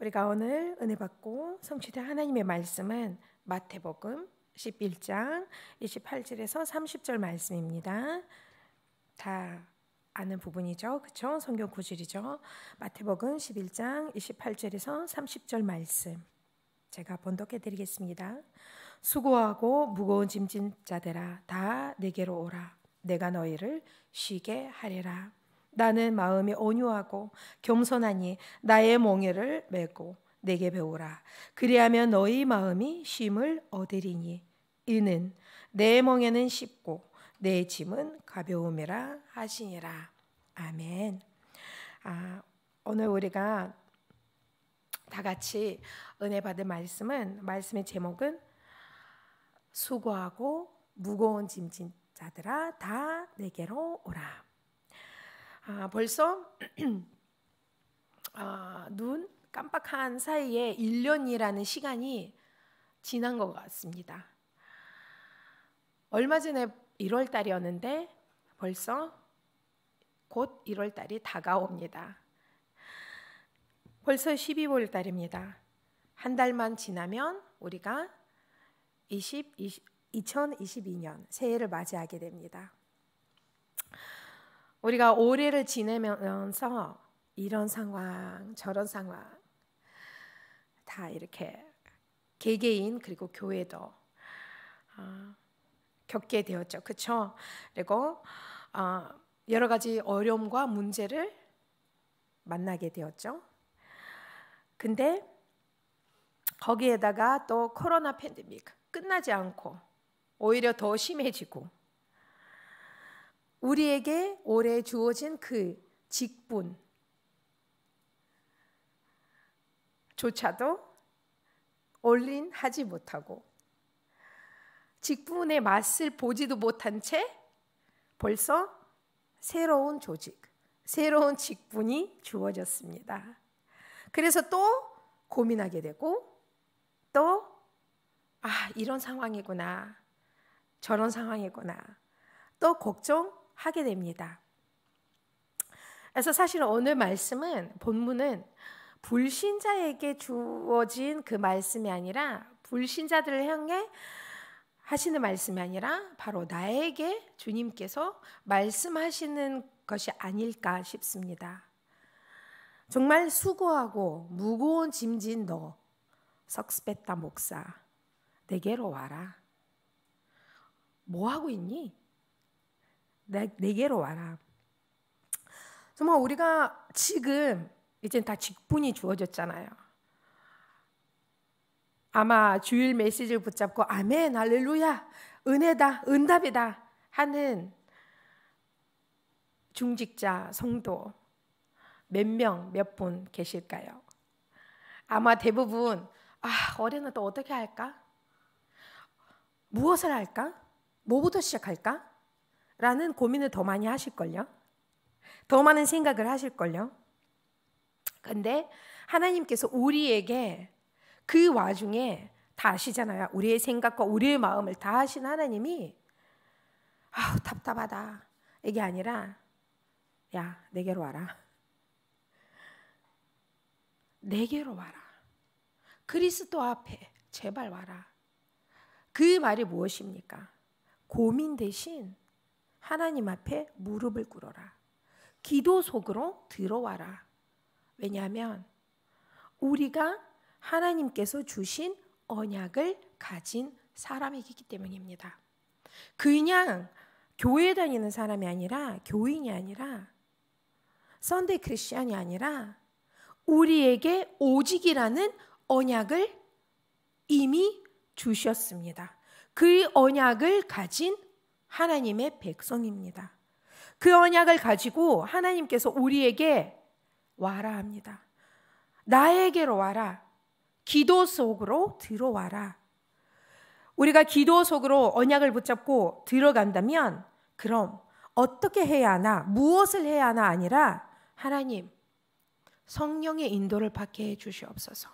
우리가 오늘 은혜 받고 성취된 하나님의 말씀은 마태복음 11장 28절에서 30절 말씀입니다. 다 아는 부분이죠. 그렇죠? 성경 구절이죠. 마태복음 11장 28절에서 30절 말씀. 제가 번독해 드리겠습니다. 수고하고 무거운 짐진 자들아 다 내게로 오라. 내가 너희를 쉬게 하리라. 나는 마음이 온유하고 겸손하니 나의 멍에를 메고 내게 배우라. 그리하면 너희 마음이 쉼을 얻으리니 이는 내 멍에는 쉽고 내 짐은 가벼움이라 하시니라. 아멘. 아, 오늘 우리가 다 같이 은혜 받을 말씀은 말씀의 제목은 수고하고 무거운 짐진 자들아 다 내게로 오라. 아, 벌써 아, 눈 깜빡한 사이에 1년이라는 시간이 지난 것 같습니다. 얼마 전에 1월 달이었는데 벌써 곧 1월 달이 다가옵니다. 벌써 12월 달입니다. 한 달만 지나면 우리가 20, 20, 2022년 새해를 맞이하게 됩니다. 우리가 올해를 지내면서 이런 상황, 저런 상황 다 이렇게 개개인 그리고 교회도 어, 겪게 되었죠. 그렇죠? 그리고 어, 여러 가지 어려움과 문제를 만나게 되었죠. 근데 거기에다가 또 코로나 팬데믹 끝나지 않고 오히려 더 심해지고 우리에게 올해 주어진 그 직분, 조차도 올린 하지 못하고 직분의 맛을 보지도 못한 채 벌써 새로운 조직, 새로운 직분이 주어졌습니다. 그래서 또 고민하게 되고 또 아, 이런 상황이구나. 저런 상황이구나. 또 걱정 하게 됩니다. 그래서 사실 오늘 말씀은 본문은 불신자에게 주어진 그 말씀이 아니라 불신자들을 향해 하시는 말씀이 아니라 바로 나에게 주님께서 말씀하시는 것이 아닐까 싶습니다. 정말 수고하고 무거운 짐진 너 석스베타 목사 내게로 와라. 뭐 하고 있니? 내, 네, 내게로 네 와라. 정말 우리가 지금 이제 다 직분이 주어졌잖아요. 아마 주일 메시지를 붙잡고 아멘 할렐루야 은혜다 응답이다 하는 중직자 성도 몇 명 몇 분 계실까요? 아마 대부분 아 올해는 또 어떻게 할까? 무엇을 할까? 뭐부터 시작할까? 라는 고민을 더 많이 하실걸요? 더 많은 생각을 하실걸요? 근데 하나님께서 우리에게 그 와중에 다 아시잖아요. 우리의 생각과 우리의 마음을 다 아신 하나님이 아우 답답하다. 이게 아니라 야, 내게로 와라. 내게로 와라. 그리스도 앞에 제발 와라. 그 말이 무엇입니까? 고민 대신 하나님 앞에 무릎을 꿇어라. 기도 속으로 들어와라. 왜냐하면 우리가 하나님께서 주신 언약을 가진 사람이기 때문입니다. 그냥 교회 다니는 사람이 아니라 교인이 아니라 썬데이 크리스천이 아니라 우리에게 오직이라는 언약을 이미 주셨습니다. 그 언약을 가진 하나님의 백성입니다. 그 언약을 가지고 하나님께서 우리에게 와라 합니다. 나에게로 와라. 기도 속으로 들어와라. 우리가 기도 속으로 언약을 붙잡고 들어간다면 그럼 어떻게 해야 하나, 무엇을 해야 하나 아니라 하나님, 성령의 인도를 받게 해 주시옵소서.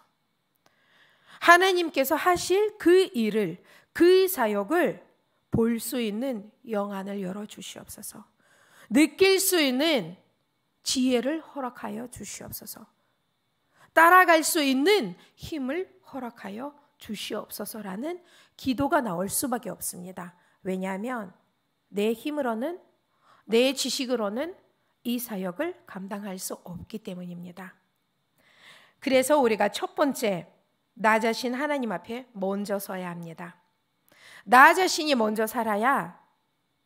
하나님께서 하실 그 일을, 그 사역을 볼수 있는 영안을 열어 주시옵소서. 느낄 수 있는 지혜를 허락하여 주시옵소서. 따라갈 수 있는 힘을 허락하여 주시옵소서라는 기도가 나올 수밖에 없습니다. 왜냐하면 내 힘으로는 내 지식으로는 이 사역을 감당할 수 없기 때문입니다. 그래서 우리가 첫 번째 나 자신 하나님 앞에 먼저 서야 합니다. 나 자신이 먼저 살아야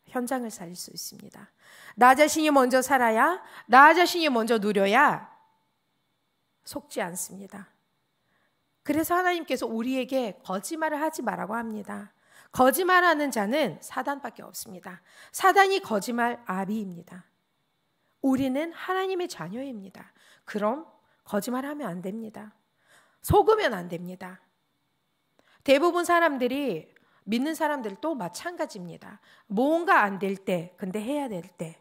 현장을 살릴 수 있습니다. 나 자신이 먼저 살아야, 나 자신이 먼저 누려야 속지 않습니다. 그래서 하나님께서 우리에게 거짓말을 하지 말라고 합니다. 거짓말하는 자는 사단밖에 없습니다. 사단이 거짓말 아비입니다. 우리는 하나님의 자녀입니다. 그럼 거짓말하면 안 됩니다. 속으면 안 됩니다. 대부분 사람들이 믿는 사람들도 마찬가지입니다. 뭔가 안 될 때, 근데 해야 될 때,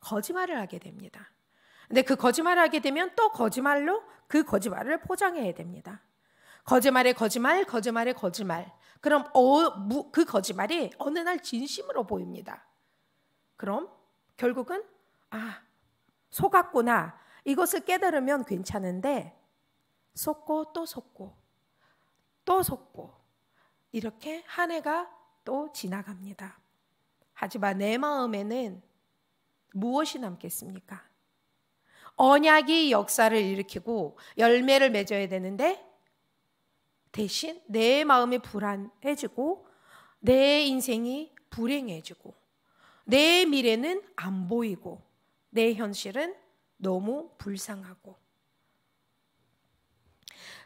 거짓말을 하게 됩니다. 근데 그 거짓말을 하게 되면 또 거짓말로 그 거짓말을 포장해야 됩니다. 거짓말에 거짓말, 거짓말에 거짓말. 그럼 어, 무, 그 거짓말이 어느 날 진심으로 보입니다. 그럼 결국은 아 속았구나 이것을 깨달으면 괜찮은데 속고 또 속고 또 속고 이렇게 한 해가 또 지나갑니다. 하지만 내 마음에는 무엇이 남겠습니까? 언약이 역사를 일으키고 열매를 맺어야 되는데 대신 내 마음이 불안해지고 내 인생이 불행해지고 내 미래는 안 보이고 내 현실은 너무 불쌍하고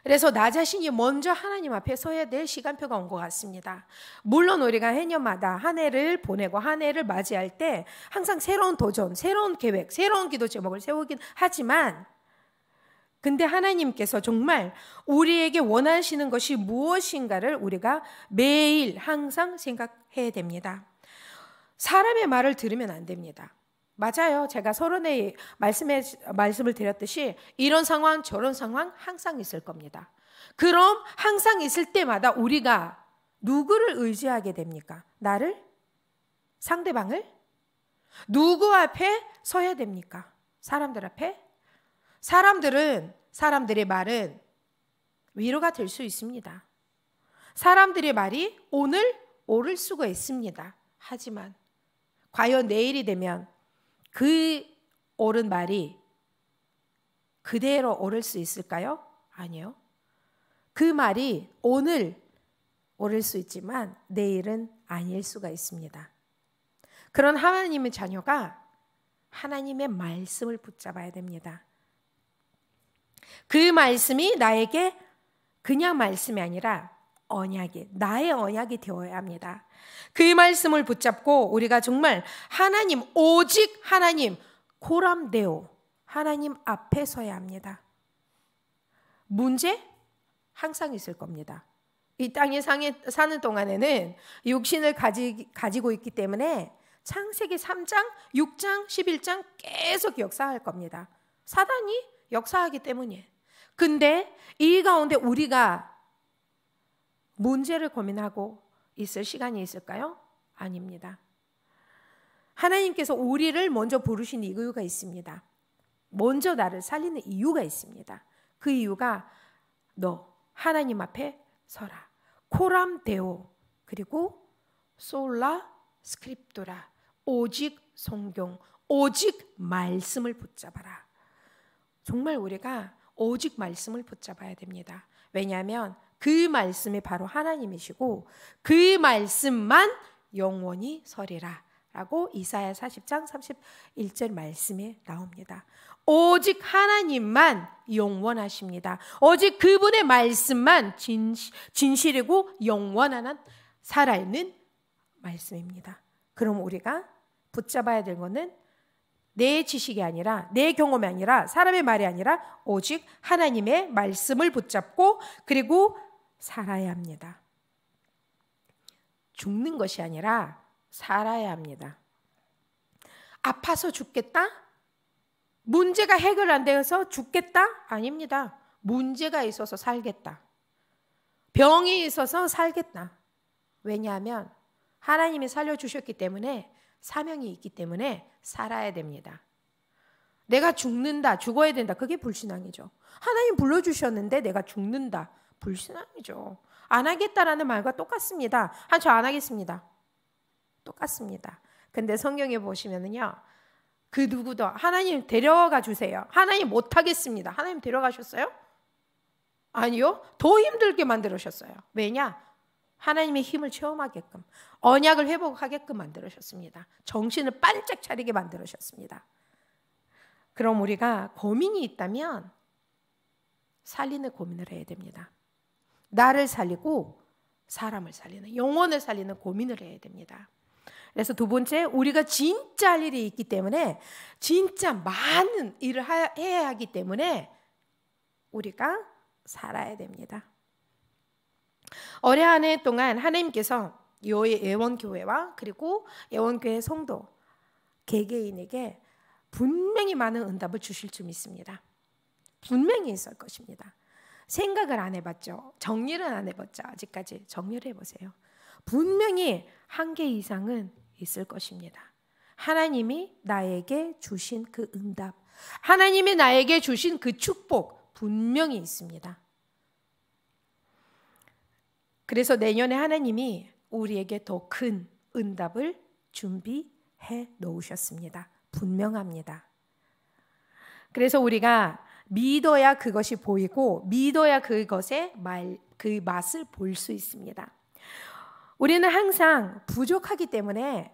그래서 나 자신이 먼저 하나님 앞에 서야 될 시간표가 온 것 같습니다. 물론 우리가 해년마다 한 해를 보내고 한 해를 맞이할 때 항상 새로운 도전, 새로운 계획, 새로운 기도 제목을 세우긴 하지만 근데 하나님께서 정말 우리에게 원하시는 것이 무엇인가를 우리가 매일 항상 생각해야 됩니다. 사람의 말을 들으면 안 됩니다. 맞아요. 제가 서론에 말씀에 말씀을 드렸듯이 이런 상황 저런 상황 항상 있을 겁니다. 그럼 항상 있을 때마다 우리가 누구를 의지하게 됩니까? 나를 상대방을 누구 앞에 서야 됩니까? 사람들 앞에 사람들은 사람들의 말은 위로가 될 수 있습니다. 사람들의 말이 오늘 오를 수가 있습니다. 하지만 과연 내일이 되면 그 옳은 말이 그대로 오를 수 있을까요? 아니요. 그 말이 오늘 오를 수 있지만 내일은 아닐 수가 있습니다. 그런 하나님의 자녀가 하나님의 말씀을 붙잡아야 됩니다. 그 말씀이 나에게 그냥 말씀이 아니라 언약이 나의 언약이 되어야 합니다. 그 말씀을 붙잡고 우리가 정말 하나님 오직 하나님 고람데오 하나님 앞에 서야 합니다. 문제 항상 있을 겁니다. 이 땅에 사는 동안에는 육신을 가지, 가지고 있기 때문에 창세기 3장, 6장, 11장 계속 역사할 겁니다. 사단이 역사하기 때문이에요. 근데 이 가운데 우리가 문제를 고민하고 있을 시간이 있을까요? 아닙니다. 하나님께서 우리를 먼저 부르신 이유가 있습니다. 먼저 나를 살리는 이유가 있습니다. 그 이유가 너 하나님 앞에 서라. 코람 데오 그리고 솔라 스크립토라 오직 성경 오직 말씀을 붙잡아라. 정말 우리가 오직 말씀을 붙잡아야 됩니다. 왜냐하면 그 말씀이 바로 하나님이시고 그 말씀만 영원히 서리라. 라고 이사야 40장 31절 말씀에 나옵니다. 오직 하나님만 영원하십니다. 오직 그분의 말씀만 진, 진실이고 영원한 살아있는 말씀입니다. 그럼 우리가 붙잡아야 될 것은 내 지식이 아니라 내 경험이 아니라 사람의 말이 아니라 오직 하나님의 말씀을 붙잡고 그리고 살아야 합니다. 죽는 것이 아니라 살아야 합니다. 아파서 죽겠다? 문제가 해결 안 되어서 죽겠다? 아닙니다. 문제가 있어서 살겠다. 병이 있어서 살겠다. 왜냐하면 하나님이 살려주셨기 때문에 사명이 있기 때문에 살아야 됩니다. 내가 죽는다, 죽어야 된다. 그게 불신앙이죠. 하나님 불러주셨는데 내가 죽는다. 불신앙이죠. 안 하겠다라는 말과 똑같습니다. 한 저 안 하겠습니다. 똑같습니다. 근데 성경에 보시면은요. 그 누구도 하나님 데려가 주세요. 하나님 못 하겠습니다. 하나님 데려가셨어요? 아니요. 더 힘들게 만들으셨어요. 왜냐? 하나님의 힘을 체험하게끔 언약을 회복하게끔 만들으셨습니다. 정신을 반짝 차리게 만들으셨습니다. 그럼 우리가 고민이 있다면 살리는 고민을 해야 됩니다. 나를 살리고 사람을 살리는 영혼을 살리는 고민을 해야 됩니다. 그래서 두 번째 우리가 진짜 할 일이 있기 때문에 진짜 많은 일을 해야 하기 때문에 우리가 살아야 됩니다. 올해 한해 동안 하나님께서 여의 예원교회와 그리고 예원교회 성도 개개인에게 분명히 많은 응답을 주실 줄 믿습니다. 분명히 있을 것입니다. 생각을 안 해봤죠. 정리를 안 해봤죠. 아직까지 정리를 해보세요. 분명히 한 개 이상은 있을 것입니다. 하나님이 나에게 주신 그 응답, 하나님이 나에게 주신 그 축복 분명히 있습니다. 그래서 내년에 하나님이 우리에게 더 큰 응답을 준비해 놓으셨습니다. 분명합니다. 그래서 우리가 믿어야 그것이 보이고 믿어야 그것의 말, 그 맛을 볼 수 있습니다. 우리는 항상 부족하기 때문에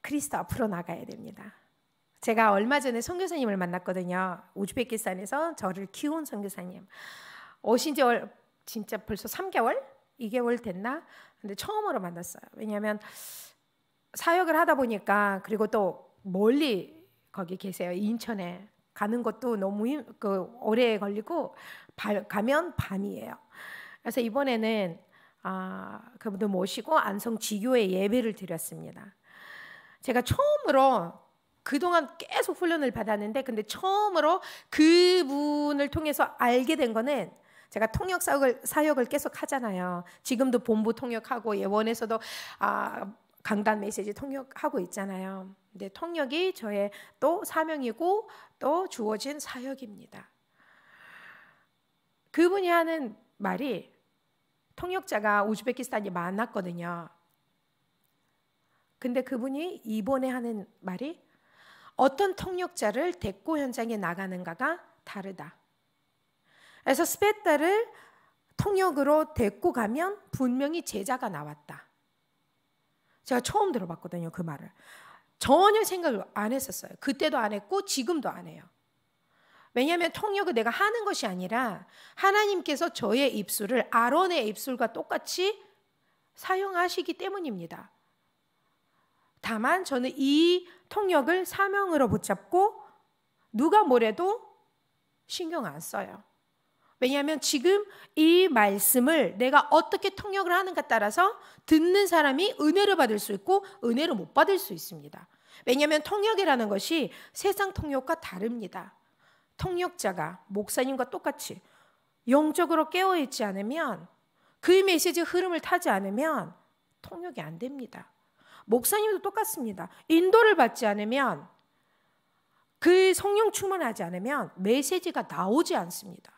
크리스도 앞으로 나가야 됩니다. 제가 얼마 전에 선교사님을 만났거든요. 우즈베키스탄에서 저를 키운 선교사님. 오신 지 얼, 진짜 벌써 3개월? 2개월 됐나? 근데 처음으로 만났어요. 왜냐하면 사역을 하다 보니까 그리고 또 멀리 거기 계세요. 인천에 가는 것도 너무 힘, 그 오래 걸리고 바, 가면 밤이에요. 그래서 이번에는 아, 그분들 모시고 안성 지교회 예배를 드렸습니다. 제가 처음으로 그동안 계속 훈련을 받았는데 근데 처음으로 그분을 통해서 알게 된 거는 제가 통역 사역을, 사역을 계속 하잖아요. 지금도 본부 통역하고 예원에서도 아, 강단 메시지 통역하고 있잖아요. 근데 통역이 저의 또 사명이고 또 주어진 사역입니다. 그분이 하는 말이 통역자가 우즈베키스탄이 많았거든요. 근데 그분이 이번에 하는 말이 어떤 통역자를 데리고 현장에 나가는가가 다르다. 그래서 스페타를 통역으로 데리고 가면 분명히 제자가 나왔다. 제가 처음 들어봤거든요, 그 말을. 전혀 생각을 안 했었어요. 그때도 안 했고 지금도 안 해요. 왜냐하면 통역을 내가 하는 것이 아니라 하나님께서 저의 입술을 아론의 입술과 똑같이 사용하시기 때문입니다. 다만 저는 이 통역을 사명으로 붙잡고 누가 뭐래도 신경 안 써요. 왜냐하면 지금 이 말씀을 내가 어떻게 통역을 하는가 따라서 듣는 사람이 은혜를 받을 수 있고 은혜를 못 받을 수 있습니다. 왜냐하면 통역이라는 것이 세상 통역과 다릅니다. 통역자가 목사님과 똑같이 영적으로 깨어 있지 않으면 그메시지 흐름을 타지 않으면 통역이 안 됩니다. 목사님도 똑같습니다. 인도를 받지 않으면 그 성령 충만하지 않으면 메시지가 나오지 않습니다.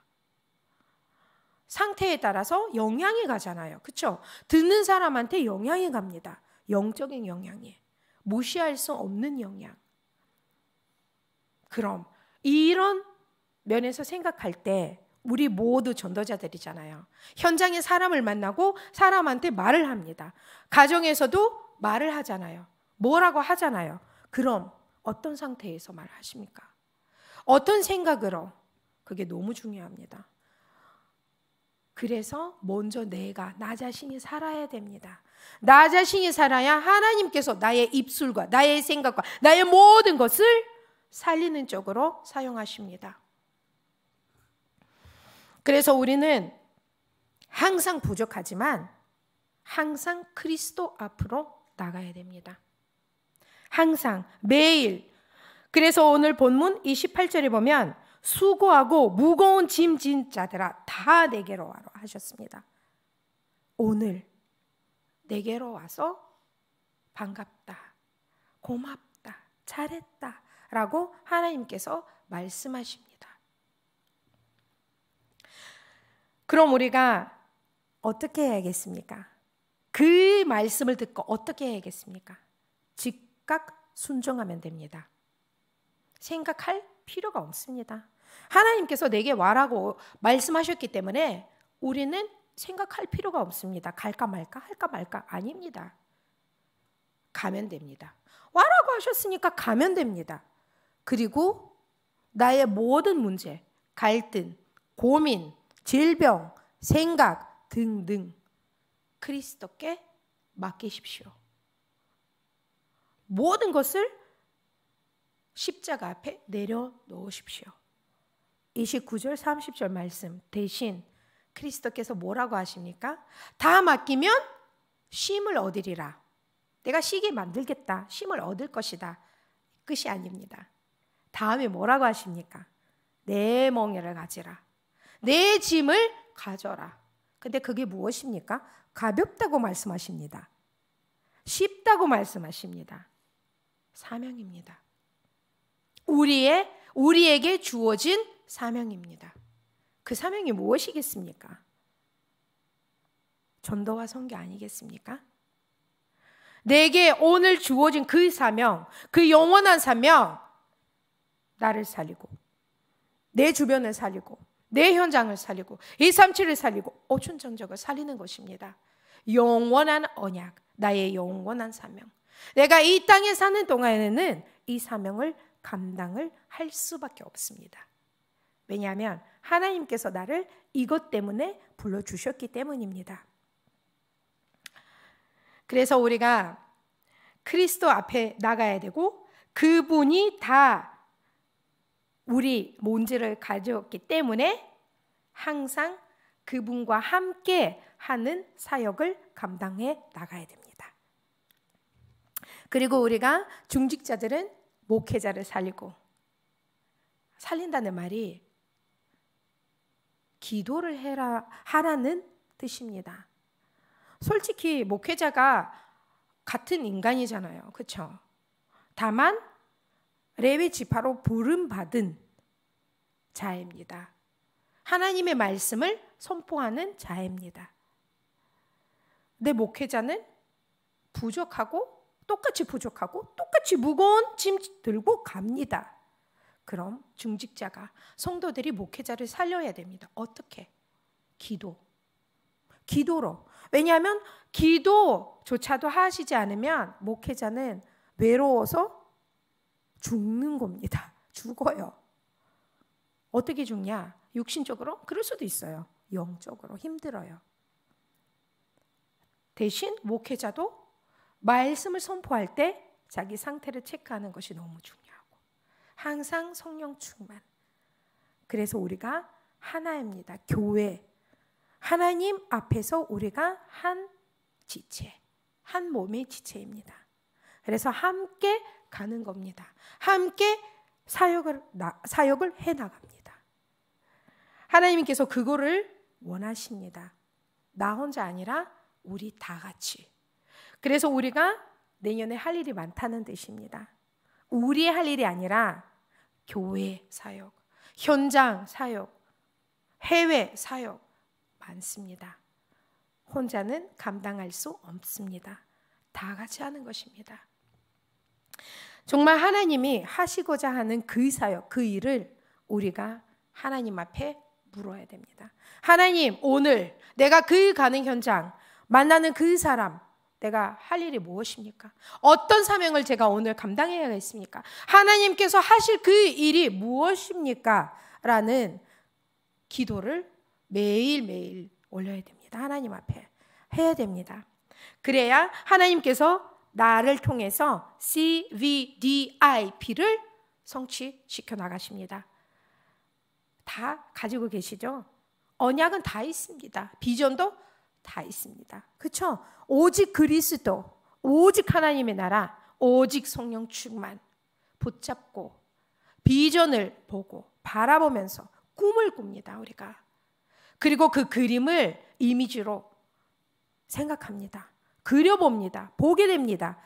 상태에 따라서 영향이 가잖아요. 그렇죠? 듣는 사람한테 영향이 갑니다. 영적인 영향이. 무시할 수 없는 영향. 그럼 이런 면에서 생각할 때 우리 모두 전도자들이잖아요. 현장에 사람을 만나고 사람한테 말을 합니다. 가정에서도 말을 하잖아요. 뭐라고 하잖아요. 그럼 어떤 상태에서 말하십니까? 어떤 생각으로? 그게 너무 중요합니다. 그래서 먼저 내가 나 자신이 살아야 됩니다. 나 자신이 살아야 하나님께서 나의 입술과 나의 생각과 나의 모든 것을 살리는 쪽으로 사용하십니다. 그래서 우리는 항상 부족하지만 항상 그리스도 앞으로 나가야 됩니다. 항상 매일 그래서 오늘 본문 28절에 보면 수고하고 무거운 짐진 자들아 다 내게로 와라 하셨습니다. 오늘 내게로 와서 반갑다. 고맙다. 잘했다. 라고 하나님께서 말씀하십니다. 그럼 우리가 어떻게 해야겠습니까? 그 말씀을 듣고 어떻게 해야겠습니까? 즉각 순종하면 됩니다. 생각할 필요가 없습니다. 하나님께서 내게 와라고 말씀하셨기 때문에 우리는 생각할 필요가 없습니다. 갈까 말까 할까 말까 아닙니다. 가면 됩니다. 와라고 하셨으니까 가면 됩니다. 그리고 나의 모든 문제, 갈등, 고민, 질병, 생각 등등 그리스도께 맡기십시오. 모든 것을 십자가 앞에 내려놓으십시오. 29절 30절 말씀 대신 크리스도께서 뭐라고 하십니까? 다 맡기면 쉼을 얻으리라. 내가 쉬게 만들겠다. 쉼을 얻을 것이다. 끝이 아닙니다. 다음에 뭐라고 하십니까? 내 멍에를 가지라. 내 짐을 가져라. 근데 그게 무엇입니까? 가볍다고 말씀하십니다. 쉽다고 말씀하십니다. 사명입니다. 우리의 우리에게 주어진 사명입니다. 그 사명이 무엇이겠습니까? 전도와 선교 아니겠습니까? 내게 오늘 주어진 그 사명, 그 영원한 사명, 나를 살리고, 내 주변을 살리고, 내 현장을 살리고, 237을 살리고, 오춘정적을 살리는 것입니다. 영원한 언약, 나의 영원한 사명. 내가 이 땅에 사는 동안에는 이 사명을 감당을 할 수밖에 없습니다. 왜냐하면 하나님께서 나를 이것 때문에 불러주셨기 때문입니다. 그래서 우리가 크리스도 앞에 나가야 되고 그분이 다 우리 뭔지를 가졌기 때문에 항상 그분과 함께 하는 사역을 감당해 나가야 됩니다. 그리고 우리가 중직자들은 목회자를 살리고 살린다는 말이 기도를 해라 하라는 뜻입니다. 솔직히 목회자가 같은 인간이잖아요. 그렇죠? 다만 레위 지파로 부름 받은 자입니다. 하나님의 말씀을 선포하는 자입니다. 내 목회자는 부족하고 똑같이 부족하고 똑같이 무거운 짐 들고 갑니다. 그럼 중직자가 성도들이 목회자를 살려야 됩니다. 어떻게? 기도. 기도로. 왜냐하면 기도조차도 하시지 않으면 목회자는 외로워서 죽는 겁니다. 죽어요. 어떻게 죽냐? 육신적으로? 그럴 수도 있어요. 영적으로 힘들어요. 대신 목회자도 말씀을 선포할 때 자기 상태를 체크하는 것이 너무 중요해요. 항상 성령 충만. 그래서 우리가 하나입니다. 교회. 하나님 앞에서 우리가 한 지체, 한 몸의 지체입니다. 그래서 함께 가는 겁니다. 함께 사역을 사역을 해 나갑니다. 하나님께서 그거를 원하십니다. 나 혼자 아니라 우리 다 같이. 그래서 우리가 내년에 할 일이 많다는 뜻입니다. 우리의 할 일이 아니라 교회 사역, 현장 사역, 해외 사역 많습니다. 혼자는 감당할 수 없습니다. 다 같이 하는 것입니다. 정말 하나님이 하시고자 하는 그 사역, 그 일을 우리가 하나님 앞에 물어야 됩니다. 하나님, 오늘 내가 그 가는 현장, 만나는 그 사람, 내가 할 일이 무엇입니까? 어떤 사명을 제가 오늘 감당해야겠습니까? 하나님께서 하실 그 일이 무엇입니까? 라는 기도를 매일매일 올려야 됩니다. 하나님 앞에 해야 됩니다. 그래야 하나님께서 나를 통해서 CVDIP를 성취시켜 나가십니다. 다 가지고 계시죠? 언약은 다 있습니다. 비전도 다 있습니다. 그쵸? 오직 그리스도, 오직 하나님의 나라, 오직 성령 충만 붙잡고 비전을 보고 바라보면서 꿈을 꿉니다, 우리가. 그리고 그 그림을 이미지로 생각합니다. 그려봅니다. 보게 됩니다.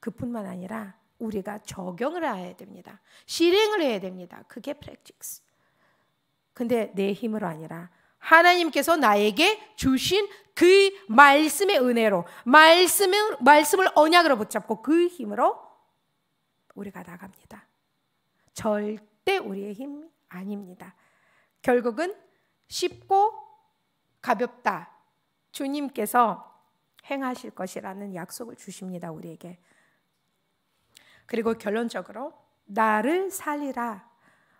그뿐만 아니라 우리가 적용을 해야 됩니다. 실행을 해야 됩니다. 그게 프랙틱스. 근데 내 힘으로 아니라 하나님께서 나에게 주신 그 말씀의 은혜로 말씀을 말씀을 언약으로 붙잡고 그 힘으로 우리가 나갑니다. 절대 우리의 힘 아닙니다. 결국은 쉽고 가볍다. 주님께서 행하실 것이라는 약속을 주십니다. 우리에게. 그리고 결론적으로 나를 살리라.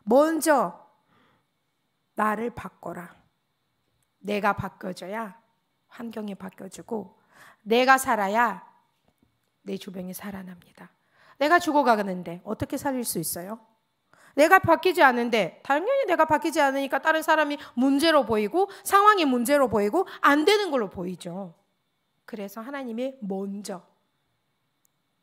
먼저 나를 바꿔라. 내가 바뀌어져야 환경이 바뀌어지고 내가 살아야 내 주변이 살아납니다. 내가 죽어가는데 어떻게 살릴 수 있어요? 내가 바뀌지 않은데 당연히 내가 바뀌지 않으니까 다른 사람이 문제로 보이고 상황이 문제로 보이고 안 되는 걸로 보이죠. 그래서 하나님이 먼저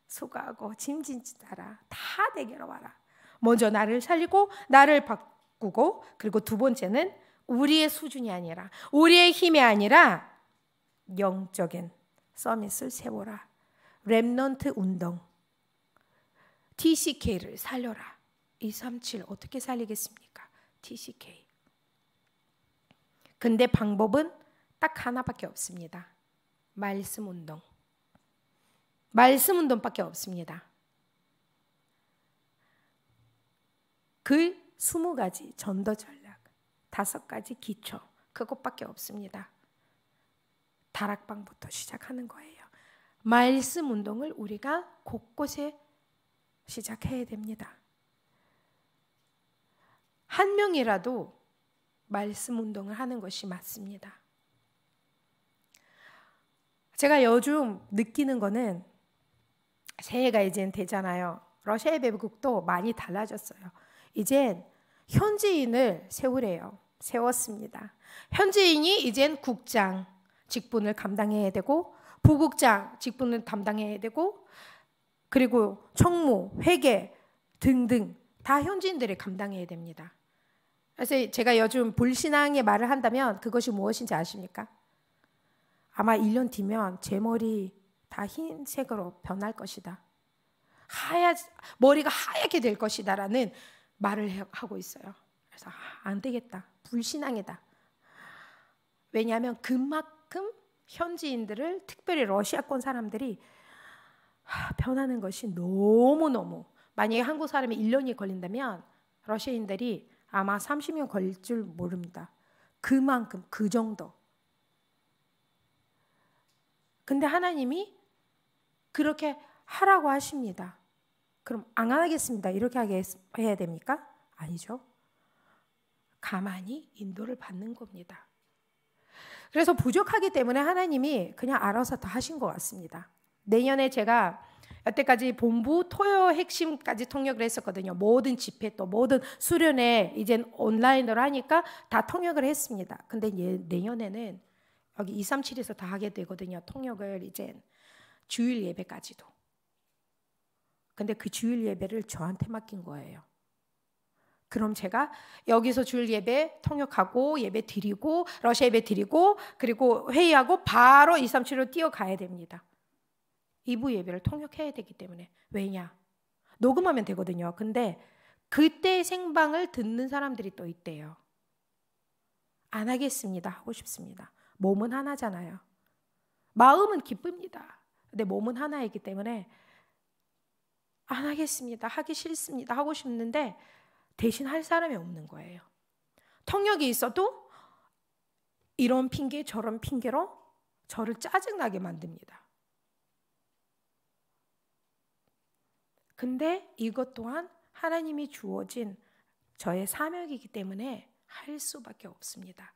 소가하고 짐진지다라 다 내게로 와라. 먼저 나를 살리고 나를 바꾸고 그리고 두 번째는 우리의 수준이 아니라 우리의 힘이 아니라 영적인 서밋을 세워라. 랩넌트 운동. TCK를 살려라. 237 어떻게 살리겠습니까? TCK. 근데 방법은 딱 하나밖에 없습니다. 말씀 운동. 말씀 운동밖에 없습니다. 글 20가지 전도전 다섯 가지 기초 그것밖에 없습니다. 다락방부터 시작하는 거예요. 말씀 운동을 우리가 곳곳에 시작해야 됩니다. 한 명이라도 말씀 운동을 하는 것이 맞습니다. 제가 요즘 느끼는 거는 새해가 이젠 되잖아요. 러시아의 배국도 많이 달라졌어요. 이젠 현지인을 세우래요. 세웠습니다. 현지인이 이젠 국장 직분을 감당해야 되고 부국장 직분을 담당해야 되고 그리고 총무, 회계 등등 다 현지인들이 감당해야 됩니다. 그래서 제가 요즘 불신앙의 말을 한다면 그것이 무엇인지 아십니까? 아마 1년 뒤면 제 머리 다 흰색으로 변할 것이다. 하야 머리가 하얗게 될 것이다라는 말을 하고 있어요. 그래서 아, 안 되겠다. 불신앙이다. 왜냐하면 그만큼 현지인들을 특별히 러시아권 사람들이 변하는 것이 너무너무 만약에 한국 사람이 1년이 걸린다면 러시아인들이 아마 30년 걸릴 줄 모릅니다. 그만큼 그 정도. 근데 하나님이 그렇게 하라고 하십니다. 그럼 안 하겠습니다. 이렇게 하게 해야 됩니까? 아니죠. 가만히 인도를 받는 겁니다. 그래서 부족하기 때문에 하나님이 그냥 알아서 다 하신 것 같습니다. 내년에 제가 여태까지 본부 토요 핵심까지 통역을 했었거든요. 모든 집회 또 모든 수련회 이젠 온라인으로 하니까 다 통역을 했습니다. 근데 예, 내년에는 여기 237에서 다 하게 되거든요. 통역을 이젠 주일 예배까지도. 근데 그 주일 예배를 저한테 맡긴 거예요. 그럼 제가 여기서 주일 예배 통역하고 예배 드리고 러시아 예배 드리고 그리고 회의하고 바로 237로 뛰어가야 됩니다. 2부 예배를 통역해야 되기 때문에 왜냐? 녹음하면 되거든요. 근데 그때 생방을 듣는 사람들이 또 있대요. 안 하겠습니다. 하고 싶습니다. 몸은 하나잖아요. 마음은 기쁩니다. 근데 몸은 하나이기 때문에 안 하겠습니다. 하기 싫습니다. 하고 싶는데 대신 할 사람이 없는 거예요. 통역이 있어도 이런 핑계 저런 핑계로 저를 짜증나게 만듭니다. 근데 이것 또한 하나님이 주어진 저의 사명이기 때문에 할 수밖에 없습니다.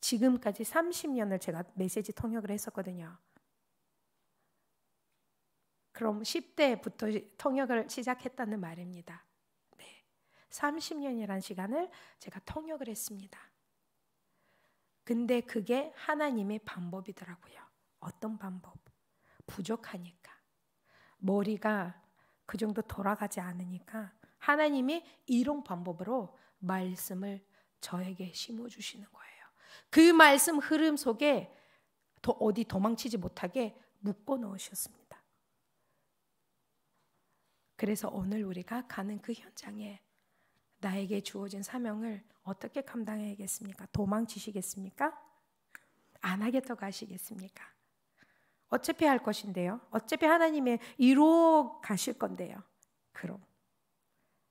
지금까지 30년을 제가 메시지 통역을 했었거든요. 그럼 10대부터 통역을 시작했다는 말입니다. 네. 30년이란 시간을 제가 통역을 했습니다. 근데 그게 하나님의 방법이더라고요. 어떤 방법? 부족하니까. 머리가 그 정도 돌아가지 않으니까 하나님이 이런 방법으로 말씀을 저에게 심어주시는 거예요. 그 말씀 흐름 속에 더 어디 도망치지 못하게 묶어 놓으셨습니다. 그래서 오늘 우리가 가는 그 현장에 나에게 주어진 사명을 어떻게 감당해야겠습니까? 도망치시겠습니까? 안 하겠다고 하시겠습니까? 어차피 할 것인데요. 어차피 하나님의 이로 가실 건데요. 그럼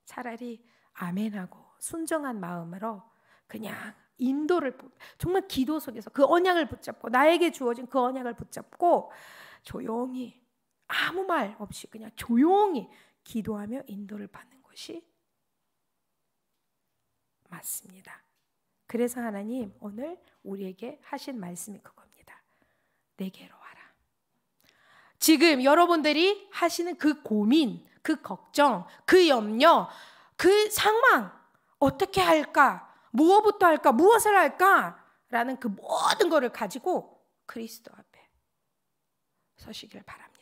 차라리 아멘하고 순정한 마음으로 그냥 인도를 정말 기도 속에서 그 언약을 붙잡고 나에게 주어진 그 언약을 붙잡고 조용히 아무 말 없이 그냥 조용히 기도하며 인도를 받는 것이 맞습니다. 그래서 하나님 오늘 우리에게 하신 말씀이 그겁니다. 내게로 와라. 지금 여러분들이 하시는 그 고민, 그 걱정, 그 염려, 그 상황 어떻게 할까? 무엇부터 할까? 무엇을 할까? 라는 그 모든 것을 가지고 그리스도 앞에 서시길 바랍니다.